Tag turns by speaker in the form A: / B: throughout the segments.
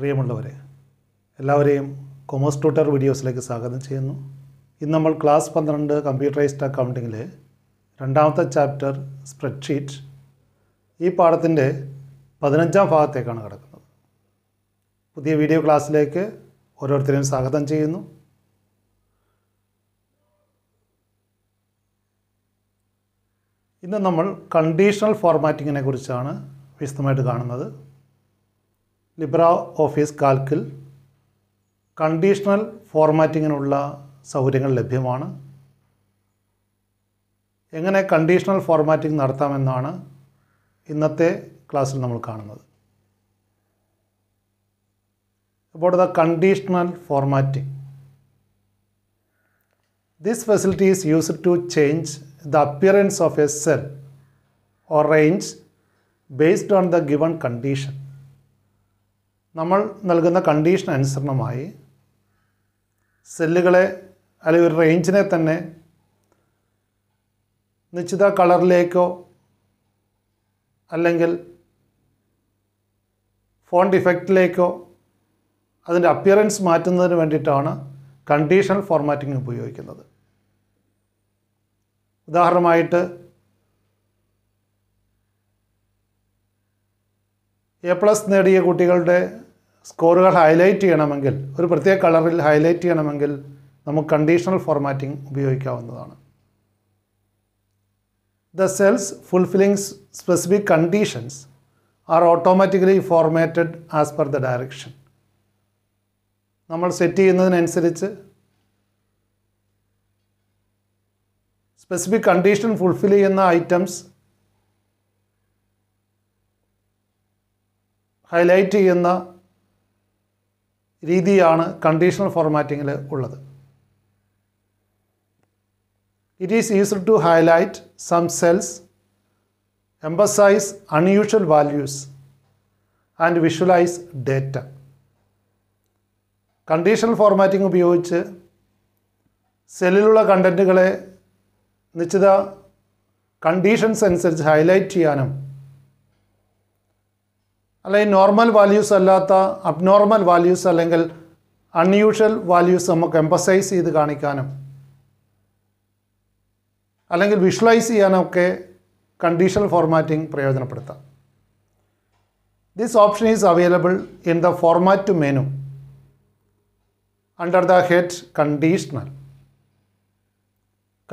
A: പ്രിയമുള്ളവരെ എല്ലാവരെയും commerce tutor വീഡിയോസിലേക്ക് സ്വാഗതം ചെയ്യുന്നു ഇന്ന് നമ്മൾ ക്ലാസ് പന്ത്രണ്ട് കമ്പ്യൂട്ടറൈസ്ഡ് അക്കൗണ്ടിങ്ങിലെ രണ്ടാമത്തെ ചാപ്റ്റർ സ്പ്രെഡ്ഷീറ്റ് ഈ പാഠത്തിൻ്റെ പതിനഞ്ചാം ഭാഗത്തേക്കാണ് കിടക്കുന്നത് പുതിയ വീഡിയോ ക്ലാസ്സിലേക്ക് ഓരോരുത്തരെയും സ്വാഗതം ചെയ്യുന്നു ഇന്ന് നമ്മൾ കണ്ടീഷണൽ ഫോർമാറ്റിങ്ങിനെ കുറിച്ചാണ് വിശദമായിട്ട് കാണുന്നത് ലിബ്ര ഓഫീസ് കാൽക്കിൽ കണ്ടീഷണൽ ഫോർമാറ്റിങ്ങിനുള്ള സൗകര്യങ്ങൾ ലഭ്യമാണ് എങ്ങനെ കണ്ടീഷണൽ ഫോർമാറ്റിംഗ് നടത്താമെന്നാണ് ഇന്നത്തെ ക്ലാസ്സിൽ നമ്മൾ കാണുന്നത് അപ്പോൾ the conditional formatting this facility is used to change the appearance of a cell or range based on the given condition നമ്മൾ നൽകുന്ന കണ്ടീഷൻ അനുസരണമായി സെല്ലുകളെ അല്ലെങ്കിൽ ഒരു റേഞ്ചിനെ തന്നെ നിശ്ചിത കളറിലേക്കോ അല്ലെങ്കിൽ ഫോണ്ട് ഇഫക്റ്റിലേക്കോ അതിൻ്റെ അപ്പിയറൻസ് മാറ്റുന്നതിന് വേണ്ടിയിട്ടാണ് കണ്ടീഷണൽ ഫോർമാറ്റിംഗ് ഉപയോഗിക്കുന്നത് ഉദാഹരണമായിട്ട് എ പ്ലസ് നേടിയ കുട്ടികളുടെ സ്കോറുകൾ ഹൈലൈറ്റ് ചെയ്യണമെങ്കിൽ ഒരു പ്രത്യേക കളറിൽ ഹൈലൈറ്റ് ചെയ്യണമെങ്കിൽ നമുക്ക് കണ്ടീഷണൽ ഫോർമാറ്റിംഗ് ഉപയോഗിക്കാവുന്നതാണ് the cells fulfilling specific conditions are automatically formatted as per the direction നമ്മൾ സെറ്റ് ചെയ്യുന്നതിനനുസരിച്ച് സ്പെസിഫിക് കണ്ടീഷൻ ഫുൾഫിൽ ചെയ്യുന്ന ഐറ്റംസ് ഹൈലൈറ്റ് ചെയ്യുന്ന രീതിയാണ് കണ്ടീഷണൽ ഫോർമാറ്റിങ്ങിൽ ഉള്ളത് it is easy to highlight some cells emphasise unusual values and visualise data conditional formatting ഉപയോഗിച്ച് സെല്ലിലുള്ള കണ്ടൻറ്റുകളെ നിശ്ചിത കണ്ടീഷൻസ് അനുസരിച്ച് ഹൈലൈറ്റ് ചെയ്യാനും അല്ലെങ്കിൽ നോർമൽ വാല്യൂസ് അല്ലാത്ത അബ്നോർമൽ വാല്യൂസ് അല്ലെങ്കിൽ അൺയൂഷ്വൽ വാല്യൂസ് നമുക്ക് എംപസൈസ് ചെയ്ത് കാണിക്കാനും അല്ലെങ്കിൽ വിഷ്വലൈസ് ചെയ്യാനൊക്കെ കണ്ടീഷണൽ ഫോർമാറ്റിംഗ് പ്രയോജനപ്പെടുത്താം this option is available in the format menu under the head conditional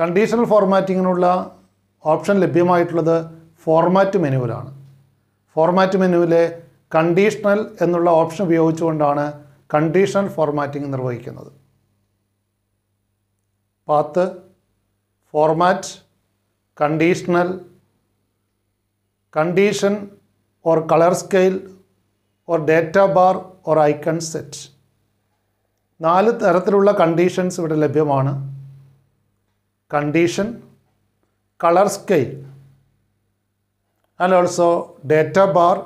A: conditional ഫോർമാറ്റിങ്ങിനുള്ള ഓപ്ഷൻ ലഭ്യമായിട്ടുള്ളത് ഫോർമാറ്റ് മെനുവിലാണ് ഫോർമാറ്റ് മെനുവിലെ കണ്ടീഷണൽ എന്നുള്ള ഓപ്ഷൻ ഉപയോഗിച്ചുകൊണ്ടാണ് കണ്ടീഷണൽ ഫോർമാറ്റിംഗ് നിർവഹിക്കുന്നത് path format conditional condition or colour scale or data bar or icon set നാല് തരത്തിലുള്ള conditions ഇവിടെ ലഭ്യമാണ് condition colour scale and also data bar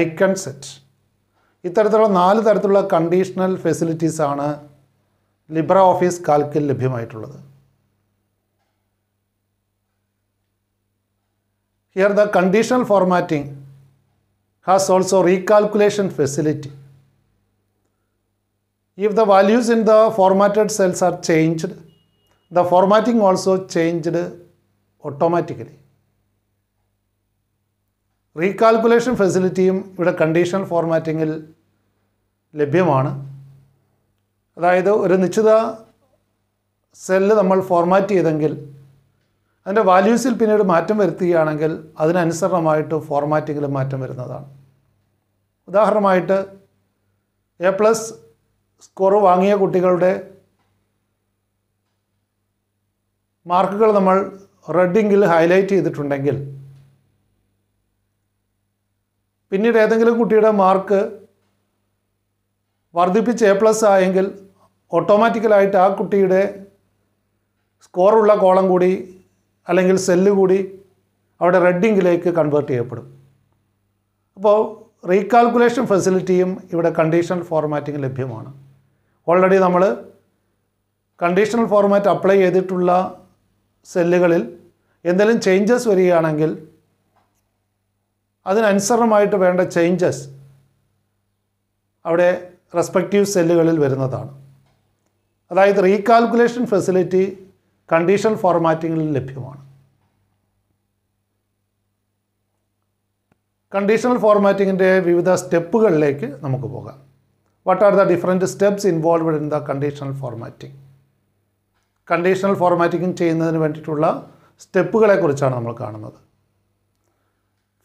A: icon set ഇത്തരത്തിലുള്ള നാല് തരത്തിലുള്ള കണ്ടീഷണൽ ഫെസിലിറ്റീസാണ് ലിബ്ര ഓഫീസ് കാൽക്കിൽ ലഭ്യമായിട്ടുള്ളത് here the conditional formatting has also recalculation facility if the values in the formatted cells are changed the formatting also changed automatically recalculation ഫെസിലിറ്റിയും ഇവിടെ conditional ഫോർമാറ്റിങ്ങിൽ ലഭ്യമാണ് അതായത് ഒരു നിശ്ചിത സെല്ല് നമ്മൾ ഫോർമാറ്റ് ചെയ്തെങ്കിൽ അതിൻ്റെ വാല്യൂസിൽ പിന്നീട് മാറ്റം വരുത്തുകയാണെങ്കിൽ അതിനനുസരണമായിട്ട് ഫോർമാറ്റിങ്ങിൽ മാറ്റം വരുന്നതാണ് ഉദാഹരണമായിട്ട് എ പ്ലസ് സ്കോർ വാങ്ങിയ കുട്ടികളുടെ മാർക്കുകൾ നമ്മൾ റെഡിങ്ങിൽ ഹൈലൈറ്റ് ചെയ്തിട്ടുണ്ടെങ്കിൽ പിന്നീട് ഏതെങ്കിലും കുട്ടിയുടെ മാർക്ക് വർദ്ധിപ്പിച്ച് എ പ്ലസ് ആയെങ്കിൽ ഓട്ടോമാറ്റിക്കലായിട്ട് ആ കുട്ടിയുടെ സ്കോറുള്ള കോളം കൂടി അല്ലെങ്കിൽ സെല്ല് കൂടി അവിടെ റെഡിങ്ങിലേക്ക് കൺവേർട്ട് ചെയ്യപ്പെടും അപ്പോൾ റീകാൽക്കുലേഷൻ ഫെസിലിറ്റിയും ഇവിടെ കണ്ടീഷണൽ ഫോർമാറ്റിംഗ് ലഭ്യമാണ് ഓൾറെഡി നമ്മൾ കണ്ടീഷണൽ ഫോർമാറ്റ് അപ്ലൈ ചെയ്തിട്ടുള്ള സെല്ലുകളിൽ എന്തെങ്കിലും ചേഞ്ചസ് വരികയാണെങ്കിൽ അതിനനുസരണമായിട്ട് വേണ്ട ചേഞ്ചസ് അവിടെ റെസ്പെക്റ്റീവ് സെല്ലുകളിൽ വരുന്നതാണ് അതായത് റീകാൽക്കുലേഷൻ ഫെസിലിറ്റി കണ്ടീഷൻ ഫോർമാറ്റിങ്ങിൽ ലഭ്യമാണ് കണ്ടീഷണൽ ഫോർമാറ്റിങ്ങിൻ്റെ വിവിധ സ്റ്റെപ്പുകളിലേക്ക് നമുക്ക് പോകാം what are the different steps involved in the conditional formatting conditional formatting ചെയ്യുന്നതിന് വേണ്ടിയിട്ടുള്ള സ്റ്റെപ്പുകളെക്കുറിച്ചാണ് നമ്മൾ കാണുന്നത്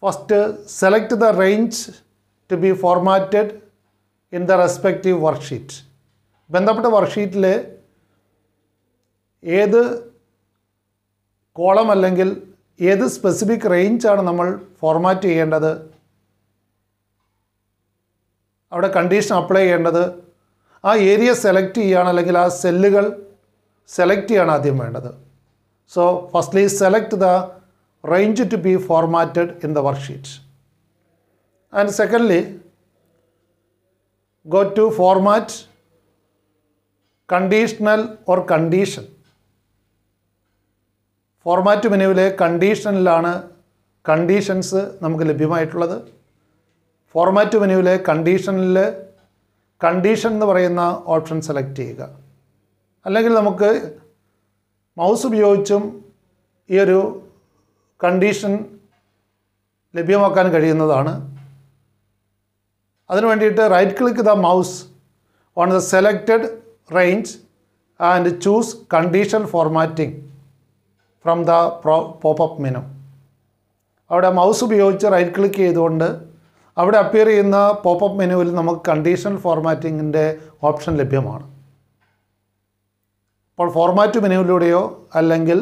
A: first select the range to be formatted in the respective worksheet ബന്ധപ്പെട്ട വർക്ക്ഷീറ്റിൽ ഏത് കോളം അല്ലെങ്കിൽ ഏത് സ്പെസിഫിക് റേഞ്ചാണ് നമ്മൾ ഫോർമാറ്റ് ചെയ്യേണ്ടത് അവിടെ കണ്ടീഷൻ അപ്ലൈ ചെയ്യേണ്ടത് ആ ഏരിയ സെലക്ട് ചെയ്യുകയാണ് അല്ലെങ്കിൽ ആ സെല്ലുകൾ സെലക്ട് ചെയ്യാണ് ആദ്യം വേണ്ടത് so firstly select the range to be formatted in the worksheet. And secondly, go to format conditional or condition. Format മെനുവിലെ കണ്ടീഷനിലാണ് കണ്ടീഷൻസ് നമുക്ക് ലഭ്യമായിട്ടുള്ളത് ഫോർമാറ്റ് മെനുവിലെ കണ്ടീഷനിൽ കണ്ടീഷൻ എന്ന് പറയുന്ന ഓപ്ഷൻ സെലക്ട് ചെയ്യുക അല്ലെങ്കിൽ നമുക്ക് മൗസ് ഉപയോഗിച്ചും ഈ ഒരു കണ്ടീഷൻ ലഭ്യമാക്കാൻ കഴിയുന്നതാണ് അതിനു വേണ്ടിയിട്ട് right click the mouse on the selected range and choose condition formatting from the pro popup menu അവിടെ മൗസ് ഉപയോഗിച്ച് റൈറ്റ് ക്ലിക്ക് ചെയ്തുകൊണ്ട് അവിടെ അപ്പിയർ ചെയ്യുന്ന അപ്പ് മെനുവിൽ നമുക്ക് കണ്ടീഷൻ ഫോർമാറ്റിങ്ങിൻ്റെ ഓപ്ഷൻ ലഭ്യമാണ് അപ്പോൾ ഫോർമാറ്റ് മെനുവിലൂടെയോ അല്ലെങ്കിൽ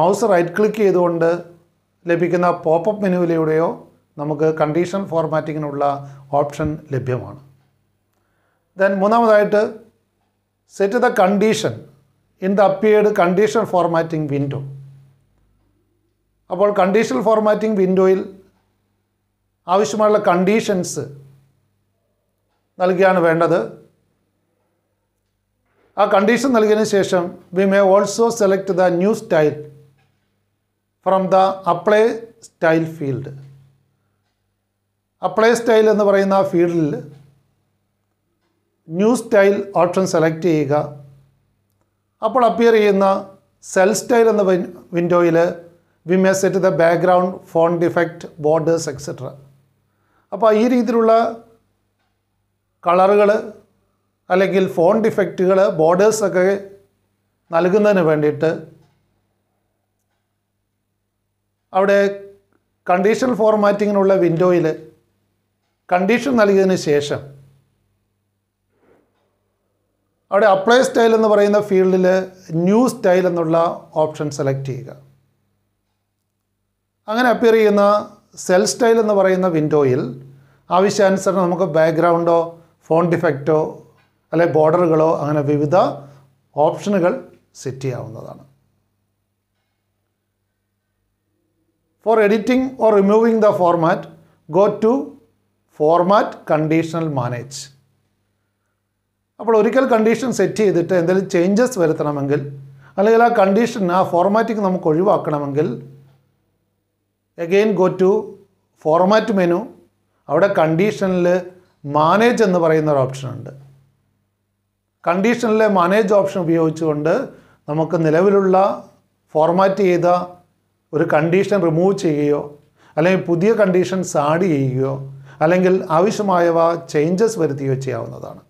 A: മൗസ് റൈറ്റ് ക്ലിക്ക് ചെയ്തുകൊണ്ട് ലഭിക്കുന്ന പോപ്പപ്പ് മെനുവിലൂടെയോ നമുക്ക് കണ്ടീഷൻ ഫോർമാറ്റിങ്ങിനുള്ള ഓപ്ഷൻ ലഭ്യമാണ് ദെൻ മൂന്നാമതായിട്ട് set the condition in the appeared condition formatting window അപ്പോൾ കണ്ടീഷണൽ ഫോർമാറ്റിംഗ് വിൻഡോയിൽ ആവശ്യമായുള്ള കണ്ടീഷൻസ് നൽകിയാണ് വേണ്ടത് ആ കണ്ടീഷൻ നൽകിയതിന് ശേഷം we may also select the new style from the apply style field apply style എന്ന് പറയുന്ന ആ ഫീൽഡിൽ ന്യൂ സ്റ്റൈൽ ഓപ്ഷൻ സെലക്ട് ചെയ്യുക അപ്പോൾ അപ്പിയർ ചെയ്യുന്ന സെൽ സ്റ്റൈൽ എന്ന വിൻഡോയിൽ we may set the background font effect borders etcetera അപ്പോൾ ഈ രീതിയിലുള്ള കളറുകൾ അല്ലെങ്കിൽ ഫോൺ ഡിഫക്റ്റുകൾ ബോർഡേഴ്സൊക്കെ നൽകുന്നതിന് വേണ്ടിയിട്ട് അവിടെ കണ്ടീഷണൽ ഫോർമാറ്റിങ്ങിനുള്ള വിൻഡോയിൽ കണ്ടീഷൻ നൽകിയതിന് ശേഷം അവിടെ അപ്ലൈ സ്റ്റൈൽ എന്ന് പറയുന്ന ഫീൽഡിൽ ന്യൂ സ്റ്റൈൽ എന്നുള്ള ഓപ്ഷൻ സെലക്ട് ചെയ്യുക അങ്ങനെ അപ്പിയർ ചെയ്യുന്ന സെൽ സ്റ്റൈൽ എന്ന് പറയുന്ന വിൻഡോയിൽ ആവശ്യാനുസരണം നമുക്ക് ബാക്ക്ഗ്രൗണ്ടോ ഫോൺ ഡിഫക്റ്റോ അല്ലെ ബോർഡറുകളോ അങ്ങനെ വിവിധ ഓപ്ഷനുകൾ സെറ്റ് ചെയ്യാവുന്നതാണ് for editing or removing the format go to format conditional manage അപ്പോൾ ഒരിക്കൽ കണ്ടീഷൻ സെറ്റ് ചെയ്തിട്ട് എന്തെങ്കിലും ചേഞ്ചസ് വരുത്തണമെങ്കിൽ അല്ലെങ്കിൽ ആ കണ്ടീഷൻ ആ ഫോർമാറ്റിങ് നമുക്ക് ഒഴിവാക്കണമെങ്കിൽ again go to format menu അവിടെ കണ്ടീഷനിൽ മാനേജ് എന്ന് പറയുന്ന ഒരു ഓപ്ഷൻ ഉണ്ട് കണ്ടീഷനിലെ മാനേജ് ഓപ്ഷൻ ഉപയോഗിച്ചുകൊണ്ട് നമുക്ക് നിലവിലുള്ള ഫോർമാറ്റ് ചെയ്ത ഒരു കണ്ടീഷൻ റിമൂവ് ചെയ്യുകയോ അല്ലെങ്കിൽ പുതിയ കണ്ടീഷൻസ് ആഡ് ചെയ്യുകയോ അല്ലെങ്കിൽ ആവശ്യമായവ ചേഞ്ചസ് വരുത്തുകയോ ചെയ്യാവുന്നതാണ്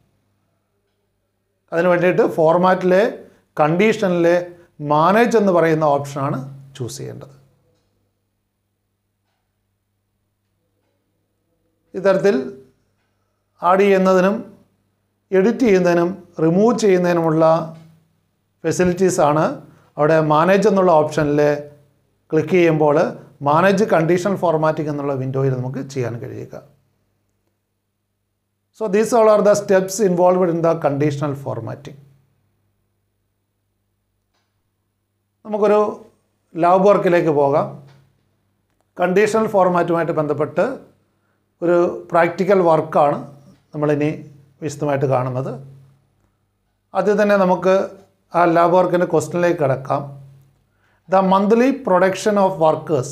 A: അതിന് വേണ്ടിയിട്ട് ഫോർമാറ്റിലെ കണ്ടീഷനിലെ മാനേജ് എന്ന് പറയുന്ന ഓപ്ഷനാണ് ചൂസ് ചെയ്യേണ്ടത് ഇത്തരത്തിൽ ആഡ് ചെയ്യുന്നതിനും എഡിറ്റ് ചെയ്യുന്നതിനും റിമൂവ് ചെയ്യുന്നതിനുമുള്ള ഫെസിലിറ്റീസാണ് അവിടെ മാനേജ് എന്നുള്ള ഓപ്ഷനിലെ ക്ലിക്ക് ചെയ്യുമ്പോൾ മാനേജ് കണ്ടീഷണൽ ഫോർമാറ്റിംഗ് എന്നുള്ള വിൻഡോയിൽ നമുക്ക് ചെയ്യാൻ കഴിയുക so these all are the steps involved in the conditional formatting നമുക്കൊരു ലാബ് വർക്കിലേക്ക് പോകാം കണ്ടീഷണൽ ഫോർമാറ്റുമായിട്ട് ബന്ധപ്പെട്ട് ഒരു പ്രാക്ടിക്കൽ വർക്കാണ് നമ്മളിനി വിശദമായിട്ട് കാണുന്നത് ആദ്യം തന്നെ നമുക്ക് ആ ലാബ് വർക്കിൻ്റെ ക്വസ്റ്റിനിലേക്ക് കിടക്കാം the monthly production of workers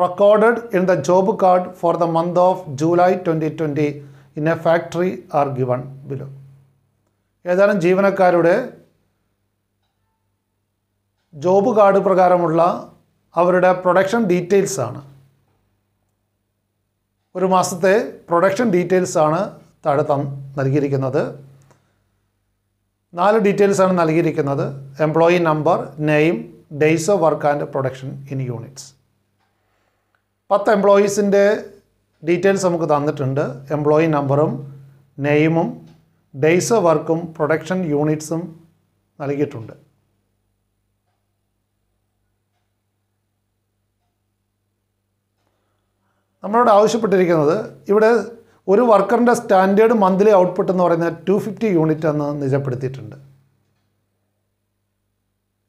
A: recorded in the job card for the month of July 2020 in a factory are given below. ഏതാനും ജീവനക്കാരുടെ ജോബ് കാർഡ് പ്രകാരമുള്ള അവരുടെ പ്രൊഡക്ഷൻ ഡീറ്റെയിൽസ് ആണ് ഒരു മാസത്തെ പ്രൊഡക്ഷൻ ഡീറ്റെയിൽസ് ആണ് താഴെ നൽകിയിരിക്കുന്നത് നാല് ഡീറ്റെയിൽസ് ആണ് നൽകിയിരിക്കുന്നത് employee number name days of work and production in units പത്ത് എംപ്ലോയീസിൻ്റെ ഡീറ്റെയിൽസ് നമുക്ക് തന്നിട്ടുണ്ട് എംപ്ലോയി നമ്പറും നെയിമും ഡേയ്സ് ഓഫ് വർക്കും പ്രൊഡക്ഷൻ യൂണിറ്റ്സും നൽകിയിട്ടുണ്ട് നമ്മളോട് ആവശ്യപ്പെട്ടിരിക്കുന്നത് ഇവിടെ ഒരു വർക്കറിൻ്റെ സ്റ്റാൻഡേർഡ് മന്ത്ലി ഔട്ട്പുട്ട് എന്ന് പറയുന്നത് ടു ഫിഫ്റ്റി യൂണിറ്റ് എന്ന് നിജപ്പെടുത്തിയിട്ടുണ്ട്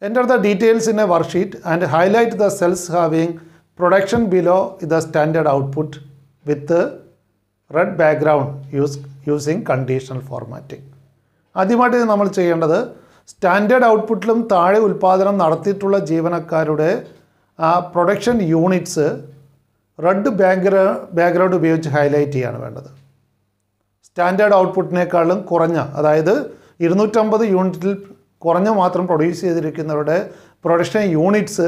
A: എൻ്റെ അടുത്ത details in a worksheet and highlight the cells having production below the standard output with red background use using conditional formatting ആദ്യമായിട്ട് നമ്മൾ ചെയ്യേണ്ടത് സ്റ്റാൻഡേർഡ് ഔട്ട്പുട്ടിലും താഴെ ഉൽപ്പാദനം നടത്തിയിട്ടുള്ള ജീവനക്കാരുടെ പ്രൊഡക്ഷൻ യൂണിറ്റ്സ് റെഡ് ബാക്ക്ഗ്ര ബാക്ക്ഗ്രൗണ്ട് ഉപയോഗിച്ച് ഹൈലൈറ്റ് ചെയ്യാണ് വേണ്ടത് സ്റ്റാൻഡേർഡ് ഔട്ട്പുട്ടിനേക്കാളും കുറഞ്ഞ അതായത് ഇരുന്നൂറ്റമ്പത് യൂണിറ്റിൽ കുറഞ്ഞ മാത്രം പ്രൊഡ്യൂസ് ചെയ്തിരിക്കുന്നവരുടെ പ്രൊഡക്ഷൻ യൂണിറ്റ്സ്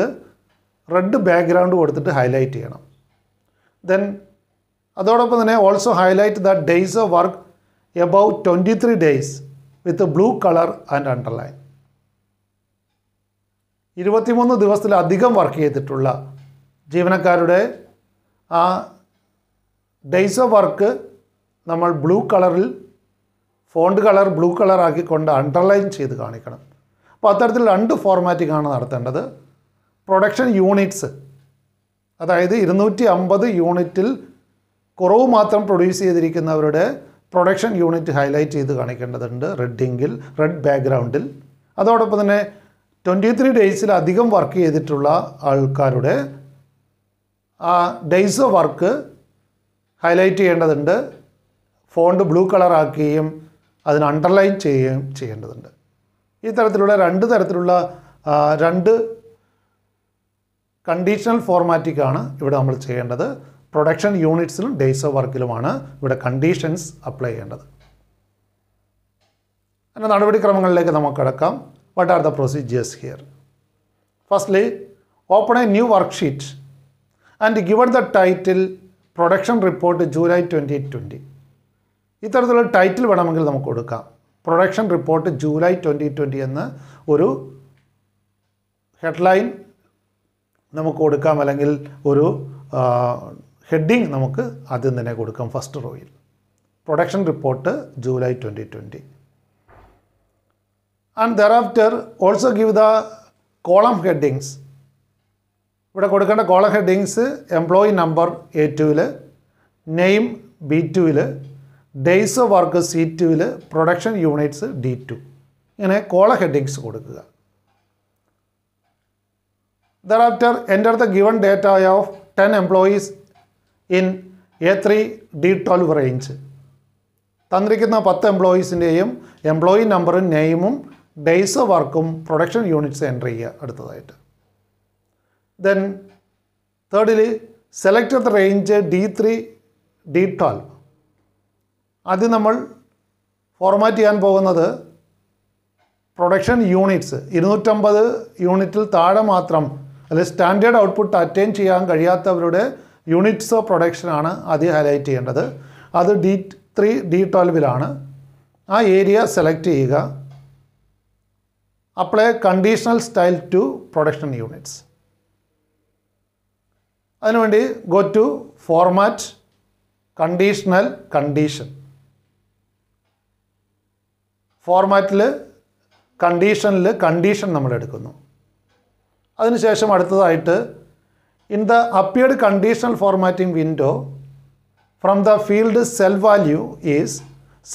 A: റെഡ് ബാക്ക്ഗ്രൗണ്ട് കൊടുത്തിട്ട് ഹൈലൈറ്റ് ചെയ്യണം ദെൻ അതോടൊപ്പം തന്നെ also highlight the days of work above twenty three days with blue colour and underline ഇരുപത്തിമൂന്ന് ദിവസത്തിലധികം വർക്ക് ചെയ്തിട്ടുള്ള ജീവനക്കാരുടെ ആ ഓഫ് വർക്ക് നമ്മൾ ബ്ലൂ കളറിൽ ഫോണ്ട് കളർ ബ്ലൂ കളറാക്കിക്കൊണ്ട് അണ്ടർലൈൻ ചെയ്ത് കാണിക്കണം അപ്പോൾ അത്തരത്തിൽ രണ്ട് ഫോർമാറ്റിംഗാണ് നടത്തേണ്ടത് പ്രൊഡക്ഷൻ യൂണിറ്റ്സ് അതായത് ഇരുന്നൂറ്റി അമ്പത് യൂണിറ്റിൽ കുറവ് മാത്രം പ്രൊഡ്യൂസ് ചെയ്തിരിക്കുന്നവരുടെ പ്രൊഡക്ഷൻ യൂണിറ്റ് ഹൈലൈറ്റ് ചെയ്ത് കാണിക്കേണ്ടതുണ്ട് റെഡ് റെഡ് ബാക്ക്ഗ്രൗണ്ടിൽ അതോടൊപ്പം തന്നെ ട്വൻറ്റി ത്രീ ഡേയ്സിൽ അധികം വർക്ക് ചെയ്തിട്ടുള്ള ആൾക്കാരുടെ ആ ഡെയ്സ് വർക്ക് ഹൈലൈറ്റ് ചെയ്യേണ്ടതുണ്ട് ഫോണ്ട് ബ്ലൂ കളറാക്കുകയും അതിന് അണ്ടർലൈൻ ചെയ്യുകയും ചെയ്യേണ്ടതുണ്ട് ഈ തരത്തിലുള്ള രണ്ട് തരത്തിലുള്ള രണ്ട് കണ്ടീഷണൽ ഫോർമാറ്റിക്കാണ് ഇവിടെ നമ്മൾ ചെയ്യേണ്ടത് പ്രൊഡക്ഷൻ യൂണിറ്റ്സിലും ഡേയ്സ് ഓഫ് വർക്കിലുമാണ് ഇവിടെ കണ്ടീഷൻസ് അപ്ലൈ ചെയ്യേണ്ടത് അങ്ങനെ നടപടിക്രമങ്ങളിലേക്ക് നമുക്ക് കിടക്കാം what are the procedures here firstly open a new worksheet and given the title production report July twenty twenty ഇത്തരത്തിലുള്ള ടൈറ്റിൽ വേണമെങ്കിൽ നമുക്ക് കൊടുക്കാം production report July twenty twenty എന്ന് ഒരു ഹെഡ്ലൈൻ നമുക്ക് കൊടുക്കാം അല്ലെങ്കിൽ ഒരു ഹെഡിങ് നമുക്ക് ആദ്യം തന്നെ കൊടുക്കാം ഫസ്റ്റ് റോയിൽ production report July twenty twenty and thereafter also give the column headings ഇവിടെ കൊടുക്കേണ്ട column headings employee number A ടുവിൽ നെയിം ബി ടുവിൽ ഡേയ്സ് ഓഫ് വർക്ക് സി ടുവിൽ പ്രൊഡക്ഷൻ യൂണിറ്റ്സ് ഡി ടു ഇങ്ങനെ കോള ഹെഡിങ്സ് കൊടുക്കുക after enter the given data of ten employees in A three D twelve range തന്നിരിക്കുന്ന പത്ത് എംപ്ലോയീസിൻ്റെയും employee നമ്പറും നെയിമും days വർക്കും പ്രൊഡക്ഷൻ യൂണിറ്റ്സ് എൻ്റർ ചെയ്യുക അടുത്തതായിട്ട് ദെൻ തേർഡിൽ select the range D three D twelve ആദ്യം നമ്മൾ ഫോർമാറ്റ് ചെയ്യാൻ പോകുന്നത് പ്രൊഡക്ഷൻ യൂണിറ്റ്സ് ഇരുന്നൂറ്റമ്പത് യൂണിറ്റിൽ താഴെ മാത്രം അല്ലെങ്കിൽ സ്റ്റാൻഡേർഡ് ഔട്ട്പുട്ട് അറ്റൈൻ ചെയ്യാൻ കഴിയാത്തവരുടെ യൂണിറ്റ്സ് ഓഫ് പ്രൊഡക്ഷനാണ് ആദ്യം ഹൈലൈറ്റ് ചെയ്യേണ്ടത് അത് ഡി ത്രീ ഡി ട്വൽവിലാണ് ആ ഏരിയ സെലക്ട് ചെയ്യുക apply conditional style to production units അതിനുവേണ്ടി go to format conditional condition ഫോർമാറ്റിൽ കണ്ടീഷനിൽ കണ്ടീഷൻ നമ്മൾ എടുക്കുന്നു അതിനുശേഷം അടുത്തതായിട്ട് in the appeared conditional formatting window from the field cell value is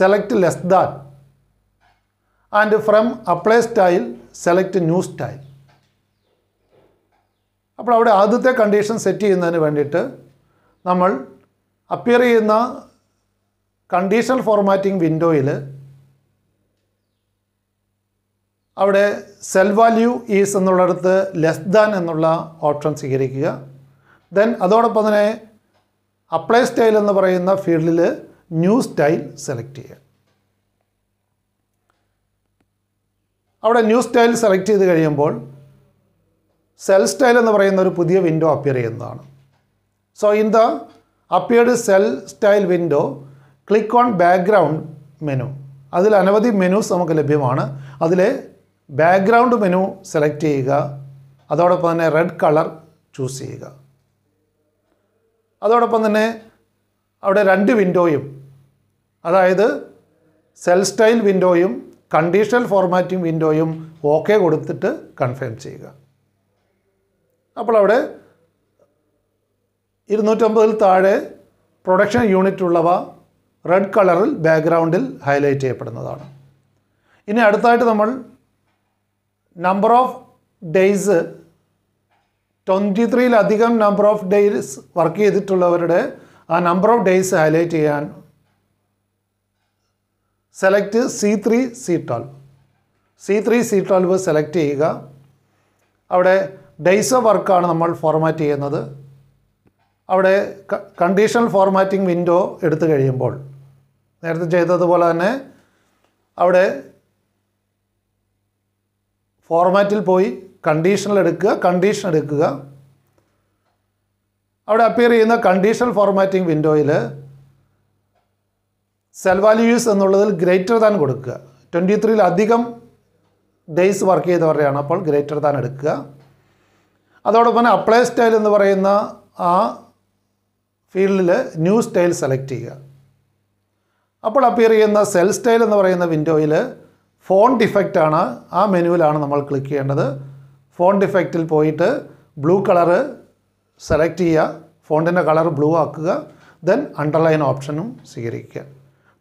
A: select less than and from apply style select new style അപ്പോൾ അവിടെ ആദ്യത്തെ കണ്ടീഷൻ സെറ്റ് ചെയ്യുന്നതിന് വേണ്ടിയിട്ട് നമ്മൾ അപ്പിയർ ചെയ്യുന്ന കണ്ടീഷണൽ ഫോർമാറ്റിംഗ് വിൻഡോയിൽ അവിടെ സെൽ വാല്യൂ ഈസ് എന്നുള്ളടത്ത് ലെസ് ദാൻ എന്നുള്ള ഓപ്ഷൻ സ്വീകരിക്കുക ദെൻ അതോടൊപ്പം തന്നെ അപ്ലൈ സ്റ്റൈൽ എന്ന് പറയുന്ന ഫീൽഡിൽ ന്യൂ സ്റ്റൈൽ സെലക്ട് ചെയ്യുക അവിടെ ന്യൂ സ്റ്റൈൽ സെലക്ട് ചെയ്ത് കഴിയുമ്പോൾ സെൽ സ്റ്റൈൽ എന്ന് പറയുന്ന ഒരു പുതിയ വിൻഡോ അപ്പിയർ ചെയ്യുന്നതാണ് so in the appeared cell style window click on background menu അതിൽ അനവധി മെനുസ് നമുക്ക് ലഭ്യമാണ് അതിൽ ബാക്ക്ഗ്രൗണ്ട് മെനു സെലക്ട് ചെയ്യുക അതോടൊപ്പം തന്നെ റെഡ് കളർ ചൂസ് ചെയ്യുക അതോടൊപ്പം തന്നെ അവിടെ രണ്ട് വിൻഡോയും അതായത് സെൽ സ്റ്റൈൽ വിൻഡോയും കണ്ടീഷണൽ ഫോർമാറ്റിംഗ് വിൻഡോയും ഓക്കെ കൊടുത്തിട്ട് കൺഫേം ചെയ്യുക അപ്പോൾ അവിടെ ഇരുന്നൂറ്റമ്പതിൽ താഴെ പ്രൊഡക്ഷൻ യൂണിറ്റ് ഉള്ളവ റെഡ് കളറിൽ ബാക്ക്ഗ്രൗണ്ടിൽ ഹൈലൈറ്റ് ചെയ്യപ്പെടുന്നതാണ് ഇനി അടുത്തായിട്ട് നമ്മൾ നമ്പർ ഓഫ് ഡേയ്സ് ട്വൻറ്റി ത്രീയിലധികം നമ്പർ ഓഫ് ഡേയ്സ് വർക്ക് ചെയ്തിട്ടുള്ളവരുടെ ആ നമ്പർ ഓഫ് ഡേയ്സ് ഹൈലൈറ്റ് ചെയ്യാൻ select C three C twelve C three C twelve select ചെയ്യുക അവിടെ ഓഫ് വർക്കാണ് നമ്മൾ ഫോർമാറ്റ് ചെയ്യുന്നത് അവിടെ കണ്ടീഷണൽ ഫോർമാറ്റിംഗ് വിൻഡോ എടുത്തു കഴിയുമ്പോൾ നേരത്തെ ചെയ്തതുപോലെ തന്നെ അവിടെ ഫോർമാറ്റിൽ പോയി കണ്ടീഷണൽ എടുക്കുക കണ്ടീഷൻ എടുക്കുക അവിടെ അപ്പിയർ ചെയ്യുന്ന കണ്ടീഷണൽ ഫോർമാറ്റിംഗ് വിൻഡോയിൽ സെൽ വാല്യൂസ് എന്നുള്ളതിൽ ഗ്രേറ്റർ താൻ കൊടുക്കുക ട്വൻറ്റി ത്രീയിലധികം ഡേയ്സ് വർക്ക് ചെയ്തവരെയാണ് അപ്പോൾ ഗ്രേറ്റർ താൻ എടുക്കുക അതോടൊപ്പം തന്നെ അപ്ലൈ സ്റ്റൈൽ എന്ന് പറയുന്ന ആ ഫീൽഡിൽ ന്യൂ സ്റ്റൈൽ സെലക്ട് ചെയ്യുക അപ്പോൾ അപ്പിയർ ചെയ്യുന്ന സെൽ സ്റ്റൈൽ എന്ന് പറയുന്ന വിൻഡോയിൽ ഫോൺ ഡിഫക്റ്റാണ് ആ മെനുവിലാണ് നമ്മൾ ക്ലിക്ക് ചെയ്യേണ്ടത് ഫോൺ ഡിഫക്റ്റിൽ പോയിട്ട് ബ്ലൂ കളറ് സെലക്ട് ചെയ്യുക ഫോണിൻ്റെ കളർ ബ്ലൂ ആക്കുക ദെൻ അണ്ടർലൈൻ ഓപ്ഷനും സ്വീകരിക്കുക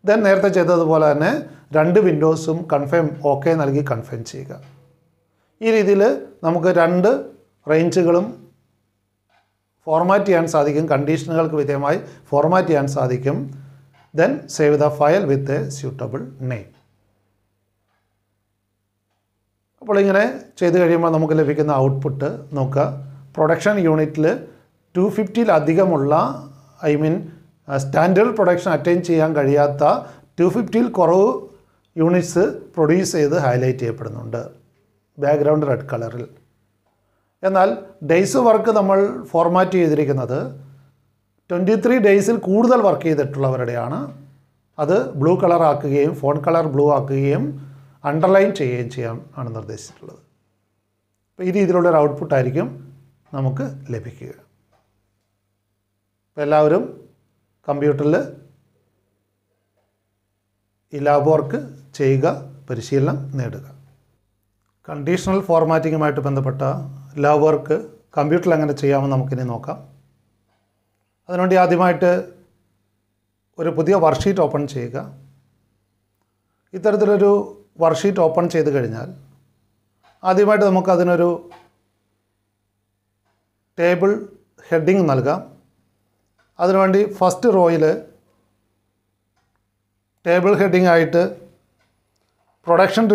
A: ദെൻ നേരത്തെ ചെയ്തതുപോലെ തന്നെ രണ്ട് വിൻഡോസും കൺഫേം ഓക്കെ നൽകി കൺഫേം ചെയ്യുക ഈ രീതിയിൽ നമുക്ക് രണ്ട് റേഞ്ചുകളും ഫോർമാറ്റ് ചെയ്യാൻ സാധിക്കും കണ്ടീഷനുകൾക്ക് വിധേയമായി ഫോർമാറ്റ് ചെയ്യാൻ സാധിക്കും then save the file with a suitable name അപ്പോൾ ഇങ്ങനെ ചെയ്ത് കഴിയുമ്പോൾ നമുക്ക് ലഭിക്കുന്ന ഔട്ട്പുട്ട് നോക്കുക പ്രൊഡക്ഷൻ യൂണിറ്റിൽ ടു ഫിഫ്റ്റിയിലധികമുള്ള I mean standard production attain ചെയ്യാൻ കഴിയാത്ത ടു ഫിഫ്റ്റിയിൽ കുറവ് യൂണിറ്റ്സ് പ്രൊഡ്യൂസ് ചെയ്ത് ഹൈലൈറ്റ് ചെയ്യപ്പെടുന്നുണ്ട് ബാക്ക്ഗ്രൗണ്ട് റെഡ് കളറിൽ എന്നാൽ ഡേയ്സ് വർക്ക് നമ്മൾ ഫോർമാറ്റ് ചെയ്തിരിക്കുന്നത് ട്വൻറ്റി ത്രീ ഡേയ്സിൽ കൂടുതൽ വർക്ക് ചെയ്തിട്ടുള്ളവരുടെയാണ് അത് ബ്ലൂ കളർ ആക്കുകയും ഫോൺ കളർ ബ്ലൂ ആക്കുകയും അണ്ടർലൈൻ ചെയ്യുകയും ചെയ്യാൻ ആണ് നിർദ്ദേശിച്ചിട്ടുള്ളത് അപ്പോൾ ഈ രീതിയിലുള്ള ഒരു ഔട്ട്പുട്ടായിരിക്കും നമുക്ക് ലഭിക്കുക അപ്പോൾ എല്ലാവരും കമ്പ്യൂട്ടറിൽ ഈ ലാബ് വർക്ക് ചെയ്യുക പരിശീലനം നേടുക കണ്ടീഷണൽ ഫോർമാറ്റിങ്ങുമായിട്ട് ബന്ധപ്പെട്ട ലവ് വർക്ക് കമ്പ്യൂട്ടറിൽ എങ്ങനെ ചെയ്യാമെന്ന് നമുക്കിനി നോക്കാം അതിനുവേണ്ടി ആദ്യമായിട്ട് ഒരു പുതിയ വർക്ക്ഷീറ്റ് ഓപ്പൺ ചെയ്യുക ഇത്തരത്തിലൊരു വർക്ക്ഷീറ്റ് ഓപ്പൺ ചെയ്ത് കഴിഞ്ഞാൽ ആദ്യമായിട്ട് നമുക്കതിനൊരു ടേബിൾ ഹെഡിങ് നൽകാം അതിനുവേണ്ടി ഫസ്റ്റ് റോയിൽ ടേബിൾ ഹെഡിങ് ആയിട്ട് production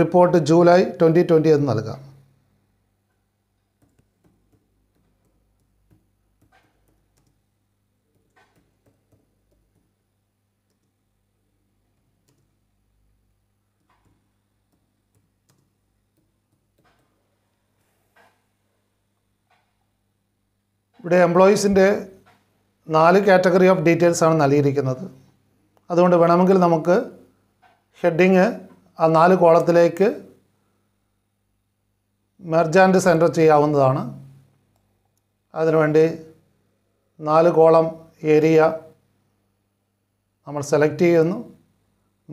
A: report July twenty twenty എന്ന് നൽകാം ഇവിടെ എംപ്ലോയീസിൻ്റെ നാല് കാറ്റഗറി ഓഫ് ഡീറ്റെയിൽസ് ആണ് നൽകിയിരിക്കുന്നത് അതുകൊണ്ട് വേണമെങ്കിൽ നമുക്ക് ഹെഡിങ് ആ നാല് കോളത്തിലേക്ക് മെർജ് ആൻഡ് സെൻറ്റർ ചെയ്യാവുന്നതാണ് അതിനുവേണ്ടി നാല് കോളം ഏരിയ നമ്മൾ സെലക്ട് ചെയ്യുന്നു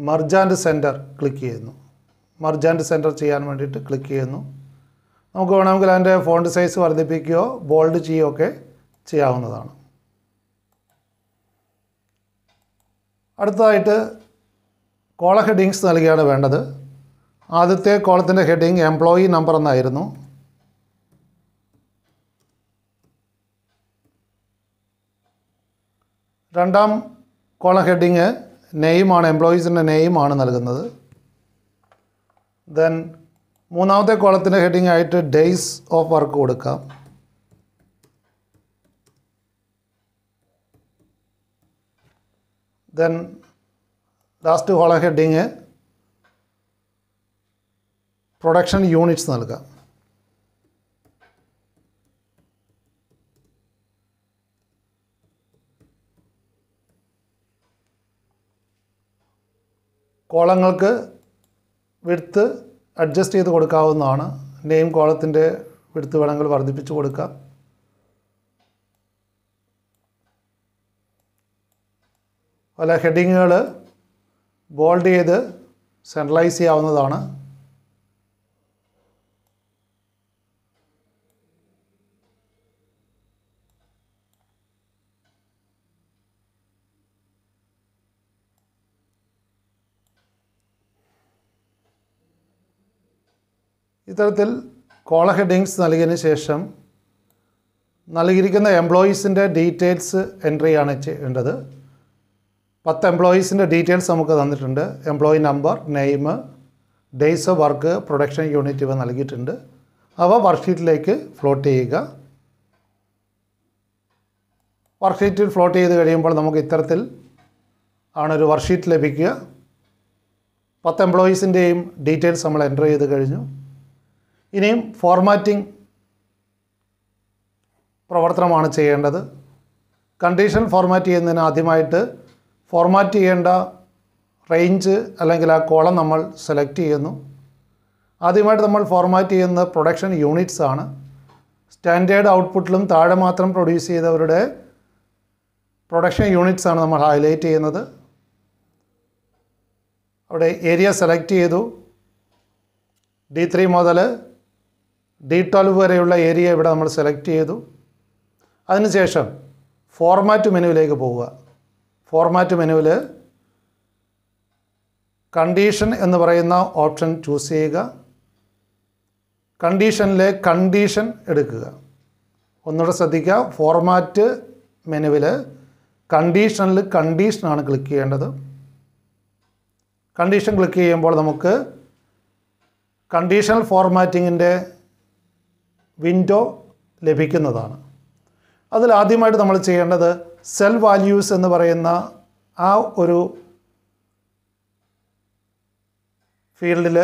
A: മെർജ് ആൻഡ് സെൻറ്റർ ക്ലിക്ക് ചെയ്യുന്നു മെർജ് ആൻഡ് സെൻറ്റർ ചെയ്യാൻ വേണ്ടിയിട്ട് ക്ലിക്ക് ചെയ്യുന്നു നമുക്ക് വേണമെങ്കിൽ അതിൻ്റെ ഫോണ്ട് സൈസ് വർദ്ധിപ്പിക്കുകയോ ബോൾഡ് ചെയ്യുകയോ ഒക്കെ ചെയ്യാവുന്നതാണ് അടുത്തതായിട്ട് കോള ഹെഡിങ്സ് നൽകിയാണ് വേണ്ടത് ആദ്യത്തെ കോളത്തിൻ്റെ ഹെഡിങ് എംപ്ലോയി നമ്പർ എന്നായിരുന്നു രണ്ടാം കോളം ഹെഡിങ് നെയിമാണ് എംപ്ലോയീസിൻ്റെ നെയിമാണ് നൽകുന്നത് ദെൻ മൂന്നാമത്തെ കോളത്തിൻ്റെ ഹെഡിങ് ആയിട്ട് ഡേയ്സ് ഓഫ് വർക്ക് കൊടുക്കാം then last column heading production units നൽകാം കോളങ്ങൾക്ക് വിടുത്ത് അഡ്ജസ്റ്റ് ചെയ്ത് കൊടുക്കാവുന്നതാണ് നെയിം കോളത്തിൻ്റെ വിടുത്ത് വേണമെങ്കിൽ വർദ്ധിപ്പിച്ച് കൊടുക്കാം പല ഹെഡിങ്ങുകൾ ബോൾഡ് ചെയ്ത് സെൻട്രലൈസ് ചെയ്യാവുന്നതാണ് ഇത്തരത്തിൽ കോള ഹെഡിങ്സ് നൽകിയതിന് ശേഷം നൽകിയിരിക്കുന്ന എംപ്ലോയീസിൻ്റെ ഡീറ്റെയിൽസ് എൻട്രിയാണ് ചെയ്യേണ്ടത് പത്ത് എംപ്ലോയീസിൻ്റെ ഡീറ്റെയിൽസ് നമുക്ക് തന്നിട്ടുണ്ട് employee number name days of work production unit ഇവ നൽകിയിട്ടുണ്ട് അവ വർക്ക്ഷീറ്റിലേക്ക് ഫ്ലോട്ട് ചെയ്യുക വർക്ക്ഷീറ്റിൽ ഫ്ലോട്ട് ചെയ്ത് കഴിയുമ്പോൾ നമുക്ക് ഇത്തരത്തിൽ ആണ് ഒരു വർക്ക്ഷീറ്റ് ലഭിക്കുക പത്ത് എംപ്ലോയീസിൻ്റെയും ഡീറ്റെയിൽസ് നമ്മൾ എൻ്റർ ചെയ്ത് കഴിഞ്ഞു ഇനിയും ഫോർമാറ്റിംഗ് പ്രവർത്തനമാണ് ചെയ്യേണ്ടത് കണ്ടീഷൻ ഫോർമാറ്റ് ചെയ്യുന്നതിന് ആദ്യമായിട്ട് ഫോർമാറ്റ് ചെയ്യേണ്ട റേഞ്ച് അല്ലെങ്കിൽ ആ കോളം നമ്മൾ സെലക്ട് ചെയ്യുന്നു ആദ്യമായിട്ട് നമ്മൾ ഫോർമാറ്റ് ചെയ്യുന്നത് പ്രൊഡക്ഷൻ യൂണിറ്റ്സ് ആണ് സ്റ്റാൻഡേർഡ് ഔട്ട്പുട്ടിലും താഴെ മാത്രം പ്രൊഡ്യൂസ് ചെയ്തവരുടെ പ്രൊഡക്ഷൻ യൂണിറ്റ്സ് ആണ് നമ്മൾ ഹൈലൈറ്റ് ചെയ്യുന്നത് അവിടെ ഏരിയ സെലക്ട് ചെയ്തു ഡി ത്രീ മുതൽ ഡി ട്വൽവ് വരെയുള്ള ഏരിയ ഇവിടെ നമ്മൾ സെലക്ട് ചെയ്തു അതിനുശേഷം ഫോർമാറ്റ് മെനുവിലേക്ക് പോവുക ഫോർമാറ്റ് മെനുവിൽ കണ്ടീഷൻ എന്ന് പറയുന്ന ഓപ്ഷൻ ചൂസ് ചെയ്യുക കണ്ടീഷനിലെ കണ്ടീഷൻ എടുക്കുക ഒന്നുകൂടെ ശ്രദ്ധിക്കുക ഫോർമാറ്റ് മെനുവിൽ കണ്ടീഷനിൽ കണ്ടീഷനാണ് ക്ലിക്ക് ചെയ്യേണ്ടത് കണ്ടീഷൻ ക്ലിക്ക് ചെയ്യുമ്പോൾ നമുക്ക് കണ്ടീഷണൽ ഫോർമാറ്റിങ്ങിൻ്റെ വിൻഡോ ലഭിക്കുന്നതാണ് അതിലാദ്യമായിട്ട് നമ്മൾ ചെയ്യേണ്ടത് സെൽ വാല്യൂസ് എന്ന് പറയുന്ന ആ ഒരു ഫീൽഡിൽ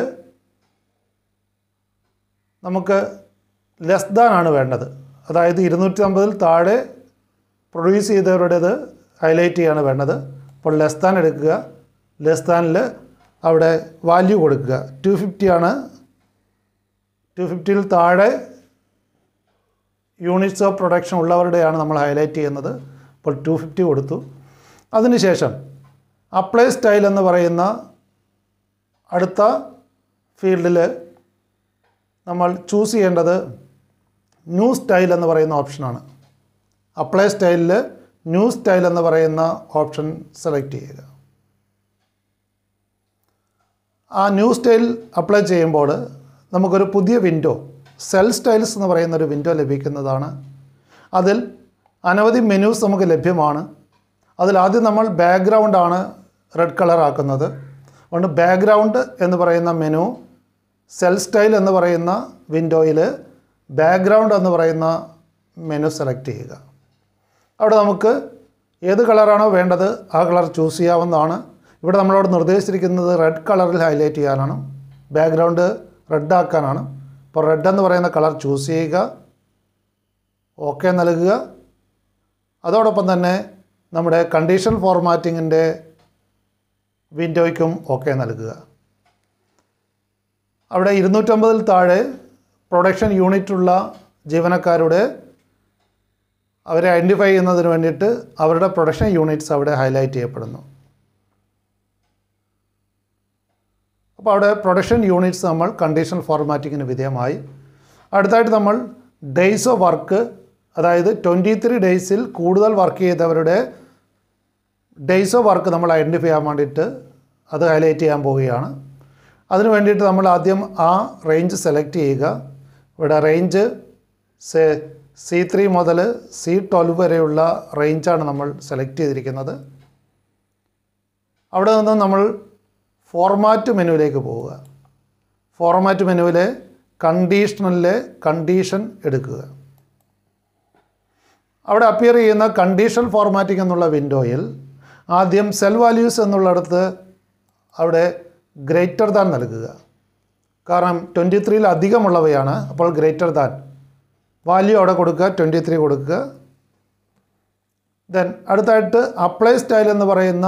A: നമുക്ക് ലെസ് ദാൻ ആണ് വേണ്ടത് അതായത് ഇരുന്നൂറ്റി അമ്പതിൽ താഴെ പ്രൊഡ്യൂസ് ചെയ്തവരുടേത് ഹൈലൈറ്റ് ചെയ്യാണ് വേണ്ടത് അപ്പോൾ ലെസ് ദാൻ എടുക്കുക ലെസ് ദാനിൽ അവിടെ വാല്യൂ കൊടുക്കുക ടു ഫിഫ്റ്റിയാണ് ടു ഫിഫ്റ്റിയിൽ താഴെ യൂണിറ്റ്സ് ഓഫ് പ്രൊഡക്ഷൻ ഉള്ളവരുടെയാണ് നമ്മൾ ഹൈലൈറ്റ് ചെയ്യുന്നത് അപ്പോൾ ടു ഫിഫ്റ്റി കൊടുത്തു അതിനുശേഷം അപ്ലൈ സ്റ്റൈൽ എന്ന് പറയുന്ന അടുത്ത ഫീൽഡിൽ നമ്മൾ ചൂസ് ചെയ്യേണ്ടത് ന്യൂ സ്റ്റൈൽ എന്ന് പറയുന്ന ഓപ്ഷനാണ് അപ്ലൈ സ്റ്റൈലിൽ ന്യൂ സ്റ്റൈൽ എന്ന് പറയുന്ന ഓപ്ഷൻ സെലക്ട് ചെയ്യുക ആ ന്യൂ സ്റ്റൈൽ അപ്ലൈ ചെയ്യുമ്പോൾ നമുക്കൊരു പുതിയ വിൻഡോ സെൽ സ്റ്റൈൽസ് എന്ന് പറയുന്ന ഒരു വിൻഡോ ലഭിക്കുന്നതാണ് അതിൽ അനവധി മെനൂസ് നമുക്ക് ലഭ്യമാണ് അതിൽ ആദ്യം നമ്മൾ ബാക്ക്ഗ്രൗണ്ടാണ് റെഡ് കളർ ആക്കുന്നത് അതുകൊണ്ട് ബാക്ക്ഗ്രൗണ്ട് എന്ന് പറയുന്ന മെനു സെൽ സ്റ്റൈൽ എന്ന് പറയുന്ന വിൻഡോയിൽ ബാക്ക്ഗ്രൗണ്ട് എന്ന് പറയുന്ന മെനു സെലക്ട് ചെയ്യുക അവിടെ നമുക്ക് ഏത് കളറാണോ വേണ്ടത് ആ കളർ ചൂസ് ചെയ്യാവുന്നതാണ് ഇവിടെ നമ്മളോട് നിർദ്ദേശിച്ചിരിക്കുന്നത് റെഡ് കളറിൽ ഹൈലൈറ്റ് ചെയ്യാനാണ് ബാക്ക്ഗ്രൗണ്ട് റെഡ് ആക്കാനാണ് അപ്പോൾ റെഡ് എന്ന് പറയുന്ന കളർ ചൂസ് ചെയ്യുക ഓക്കെ നൽകുക അതോടൊപ്പം തന്നെ നമ്മുടെ കണ്ടീഷൻ ഫോർമാറ്റിങ്ങിൻ്റെ വിൻഡോയ്ക്കും ഓക്കെ നൽകുക അവിടെ ഇരുന്നൂറ്റമ്പതിൽ താഴെ പ്രൊഡക്ഷൻ യൂണിറ്റുള്ള ജീവനക്കാരുടെ അവരെ ഐഡൻറ്റിഫൈ ചെയ്യുന്നതിന് വേണ്ടിയിട്ട് അവരുടെ പ്രൊഡക്ഷൻ യൂണിറ്റ്സ് അവിടെ ഹൈലൈറ്റ് ചെയ്യപ്പെടുന്നു അപ്പോൾ അവിടെ പ്രൊഡക്ഷൻ യൂണിറ്റ്സ് നമ്മൾ കണ്ടീഷണൽ ഫോർമാറ്റിങ്ങിന് വിധേയമായി അടുത്തായിട്ട് നമ്മൾ ഡേയ്സ് ഓഫ് വർക്ക് അതായത് ട്വൻറ്റി ത്രീ ഡേയ്സിൽ കൂടുതൽ വർക്ക് ചെയ്തവരുടെ ഡേയ്സ് ഓഫ് വർക്ക് നമ്മൾ ഐഡൻറ്റിഫൈ ചെയ്യാൻ വേണ്ടിയിട്ട് അത് ഹൈലൈറ്റ് ചെയ്യാൻ പോവുകയാണ് അതിന് വേണ്ടിയിട്ട് നമ്മൾ ആദ്യം ആ റേഞ്ച് സെലക്ട് ചെയ്യുക ഇവിടെ റേഞ്ച് സി ത്രീ മുതൽ സി ട്വൽവ് വരെയുള്ള റേഞ്ചാണ് നമ്മൾ സെലക്ട് ചെയ്തിരിക്കുന്നത് അവിടെ നിന്ന് നമ്മൾ ഫോർമാറ്റ് മെനുവിലേക്ക് പോവുക ഫോർമാറ്റ് മെനുവിലെ കണ്ടീഷണലിലെ കണ്ടീഷൻ എടുക്കുക അവിടെ അപ്പിയർ ചെയ്യുന്ന കണ്ടീഷണൽ ഫോർമാറ്റിംഗ് എന്നുള്ള വിൻഡോയിൽ ആദ്യം സെൽ വാല്യൂസ് എന്നുള്ളിടത്ത് അവിടെ ഗ്രേറ്റർ ദാൻ നൽകുക കാരണം ട്വൻറ്റി ത്രീയിൽ അധികമുള്ളവയാണ് അപ്പോൾ ഗ്രേറ്റർ ദാൻ വാല്യൂ അവിടെ കൊടുക്കുക ട്വൻറ്റി ത്രീ കൊടുക്കുക ദെൻ അടുത്തായിട്ട് അപ്ലൈ സ്റ്റൈൽ എന്ന് പറയുന്ന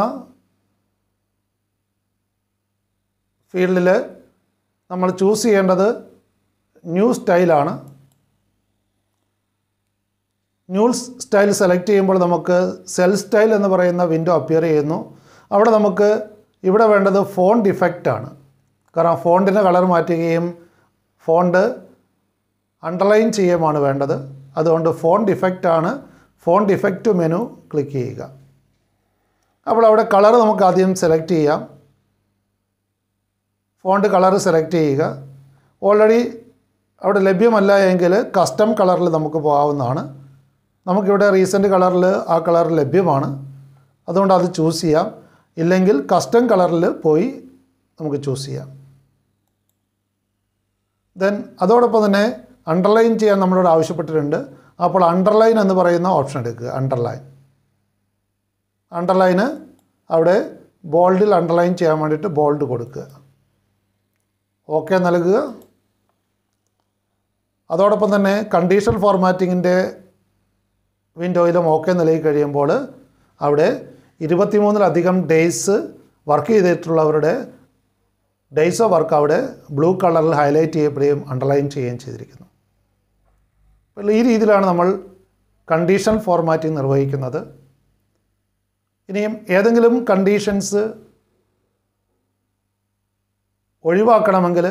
A: ഫീൽഡിൽ നമ്മൾ ചൂസ് ചെയ്യേണ്ടത് ന്യൂ സ്റ്റൈലാണ് ന്യൂ സ്റ്റൈൽ സെലക്ട് ചെയ്യുമ്പോൾ നമുക്ക് സെൽ സ്റ്റൈൽ എന്ന് പറയുന്ന വിൻഡോ അപ്പിയർ ചെയ്യുന്നു അവിടെ നമുക്ക് ഇവിടെ വേണ്ടത് ഫോൺ ഡിഫക്റ്റാണ് കാരണം ഫോണ്ടിൻ്റെ കളർ മാറ്റുകയും ഫോണ്ട് അണ്ടർലൈൻ ചെയ്യുകയുമാണ് വേണ്ടത് അതുകൊണ്ട് ഫോൺ ഡിഫക്റ്റാണ് ഫോൺ ഡിഫക്റ്റ് മെനു ക്ലിക്ക് ചെയ്യുക അപ്പോൾ അവിടെ കളർ നമുക്ക് ആദ്യം സെലക്ട് ചെയ്യാം ഫോണ്ട് കളർ സെലക്ട് ചെയ്യുക ഓൾറെഡി അവിടെ ലഭ്യമല്ല എങ്കിൽ കസ്റ്റം കളറിൽ നമുക്ക് പോകാവുന്നതാണ് നമുക്കിവിടെ റീസെൻറ്റ് കളറിൽ ആ കളർ ലഭ്യമാണ് അതുകൊണ്ട് അത് ചൂസ് ചെയ്യാം ഇല്ലെങ്കിൽ കസ്റ്റം കളറിൽ പോയി നമുക്ക് ചൂസ് ചെയ്യാം ദെൻ അതോടൊപ്പം തന്നെ അണ്ടർലൈൻ ചെയ്യാൻ നമ്മളോട് ആവശ്യപ്പെട്ടിട്ടുണ്ട് അപ്പോൾ അണ്ടർലൈൻ എന്ന് പറയുന്ന ഓപ്ഷൻ എടുക്കുക അണ്ടർലൈൻ അണ്ടർലൈന് അവിടെ ബോൾഡിൽ അണ്ടർലൈൻ ചെയ്യാൻ വേണ്ടിയിട്ട് ബോൾഡ് കൊടുക്കുക ഓക്കെ നൽകുക അതോടൊപ്പം തന്നെ കണ്ടീഷൻ ഫോർമാറ്റിങ്ങിൻ്റെ വിൻഡോയിലും ഓക്കെ നിലയിൽ കഴിയുമ്പോൾ അവിടെ ഇരുപത്തിമൂന്നിലധികം ഡേയ്സ് വർക്ക് ചെയ്തിട്ടുള്ളവരുടെ ഡേയ്സ് ഓഫ് വർക്ക് അവിടെ ബ്ലൂ കളറിൽ ഹൈലൈറ്റ് ചെയ്യപ്പെടുകയും അണ്ടർലൈൻ ചെയ്യുകയും ചെയ്തിരിക്കുന്നു അപ്പോൾ ഈ രീതിയിലാണ് നമ്മൾ കണ്ടീഷൻ ഫോർമാറ്റിംഗ് നിർവഹിക്കുന്നത് ഇനിയും ഏതെങ്കിലും കണ്ടീഷൻസ് ഒഴിവാക്കണമെങ്കിൽ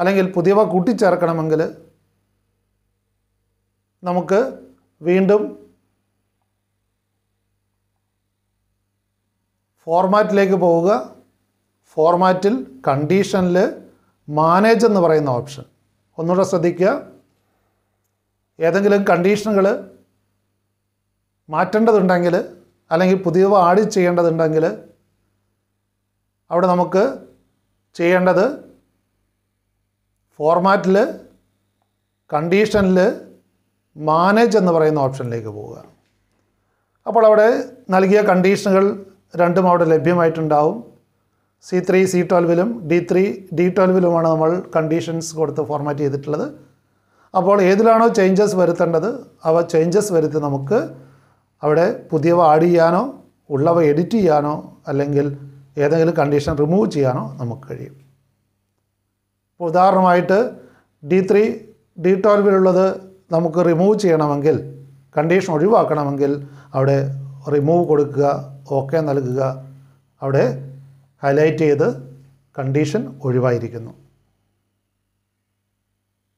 A: അല്ലെങ്കിൽ പുതിയവ കൂട്ടിച്ചേർക്കണമെങ്കിൽ നമുക്ക് വീണ്ടും ഫോർമാറ്റിലേക്ക് പോവുക ഫോർമാറ്റിൽ കണ്ടീഷനിൽ മാനേജ് എന്ന് പറയുന്ന ഓപ്ഷൻ ഒന്നുകൂടെ ശ്രദ്ധിക്കുക ഏതെങ്കിലും കണ്ടീഷനുകൾ മാറ്റേണ്ടതുണ്ടെങ്കിൽ അല്ലെങ്കിൽ പുതിയവ ആഡ് ചെയ്യേണ്ടതുണ്ടെങ്കിൽ അവിടെ നമുക്ക് ചെയ്യേണ്ടത് ഫോർമാറ്റിൽ കണ്ടീഷനിൽ മാനേജ് എന്ന് പറയുന്ന ഓപ്ഷനിലേക്ക് പോവുക അപ്പോൾ അവിടെ നൽകിയ കണ്ടീഷനുകൾ രണ്ടും അവിടെ ലഭ്യമായിട്ടുണ്ടാവും സി ത്രീ സി ട്വൽവിലും ഡി ത്രീ ഡി ട്വൽവിലുമാണ് നമ്മൾ കണ്ടീഷൻസ് കൊടുത്ത് ഫോർമാറ്റ് ചെയ്തിട്ടുള്ളത് അപ്പോൾ ഏതിലാണോ ചേഞ്ചസ് വരുത്തേണ്ടത് അവ ചേഞ്ചസ് വരുത്തി നമുക്ക് അവിടെ പുതിയവ ആഡ് ചെയ്യാനോ ഉള്ളവ എഡിറ്റ് ചെയ്യാനോ അല്ലെങ്കിൽ ഏതെങ്കിലും കണ്ടീഷൻ റിമൂവ് ചെയ്യാനോ നമുക്ക് കഴിയും ഇപ്പോൾ ഉദാഹരണമായിട്ട് ഡി ത്രീ ഡി ട്വൽവിലുള്ളത് നമുക്ക് റിമൂവ് ചെയ്യണമെങ്കിൽ കണ്ടീഷൻ ഒഴിവാക്കണമെങ്കിൽ അവിടെ റിമൂവ് കൊടുക്കുക ഓക്കെ നൽകുക അവിടെ ഹൈലൈറ്റ് ചെയ്ത് കണ്ടീഷൻ ഒഴിവായിരിക്കുന്നു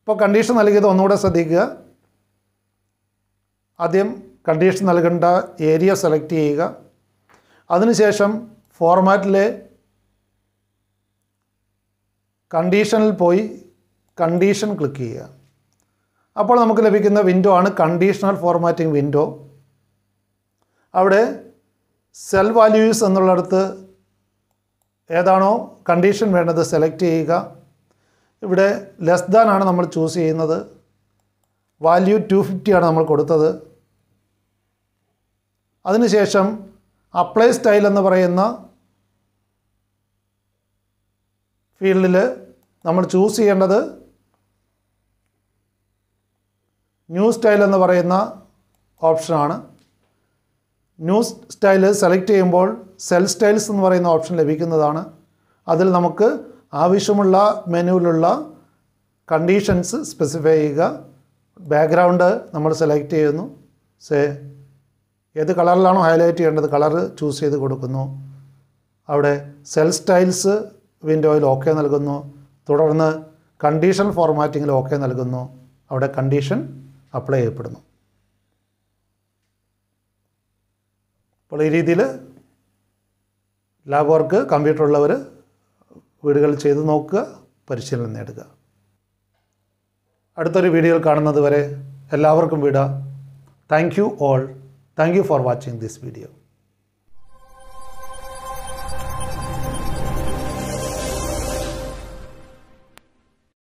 A: ഇപ്പോൾ കണ്ടീഷൻ നൽകിയത് ഒന്നുകൂടെ ശ്രദ്ധിക്കുക ആദ്യം കണ്ടീഷൻ നൽകേണ്ട ഏരിയ സെലക്ട് ചെയ്യുക അതിനുശേഷം ഫോർമാറ്റിലെ കണ്ടീഷനിൽ പോയി കണ്ടീഷൻ ക്ലിക്ക് ചെയ്യുക അപ്പോൾ നമുക്ക് ലഭിക്കുന്ന വിൻഡോ ആണ് കണ്ടീഷണൽ ഫോർമാറ്റിംഗ് വിൻഡോ അവിടെ സെൽ വാല്യൂസ് എന്നുള്ളടത്ത് ഏതാണോ കണ്ടീഷൻ വേണ്ടത് സെലക്ട് ചെയ്യുക ഇവിടെ ലെസ് ദാൻ ആണ് നമ്മൾ ചൂസ് ചെയ്യുന്നത് വാല്യൂ ടു ആണ് നമ്മൾ കൊടുത്തത് അതിനുശേഷം അപ്ലൈ സ്റ്റൈൽ എന്ന് പറയുന്ന ഫീൽഡിൽ നമ്മൾ ചൂസ് ചെയ്യേണ്ടത് ന്യൂ സ്റ്റൈൽ എന്ന് പറയുന്ന ഓപ്ഷനാണ് ന്യൂ സ്റ്റൈൽ സെലക്ട് ചെയ്യുമ്പോൾ സെൽ സ്റ്റൈൽസ് എന്ന് പറയുന്ന ഓപ്ഷൻ ലഭിക്കുന്നതാണ് അതിൽ നമുക്ക് ആവശ്യമുള്ള മെനുവിലുള്ള കണ്ടീഷൻസ് സ്പെസിഫൈ ചെയ്യുക ബാക്ക്ഗ്രൗണ്ട് നമ്മൾ സെലക്ട് ചെയ്യുന്നു സേ ഏത് കളറിലാണോ ഹൈലൈറ്റ് ചെയ്യേണ്ടത് കളർ ചൂസ് ചെയ്ത് കൊടുക്കുന്നു അവിടെ സെൽ സ്റ്റൈൽസ് വിൻഡോയിൽ ഓക്കെ നൽകുന്നു തുടർന്ന് കണ്ടീഷൻ ഫോർമാറ്റിങ്ങിൽ ഓക്കെ നൽകുന്നു അവിടെ കണ്ടീഷൻ അപ്ലൈ ചെയ്യപ്പെടുന്നു അപ്പോൾ ഈ രീതിയിൽ ലാബ് വർക്ക് കമ്പ്യൂട്ടർ ഉള്ളവർ വീടുകളിൽ ചെയ്ത് നോക്കുക പരിശീലനം നേടുക അടുത്തൊരു വീഡിയോയിൽ കാണുന്നത് വരെ എല്ലാവർക്കും വിട thank you all thank you for watching this video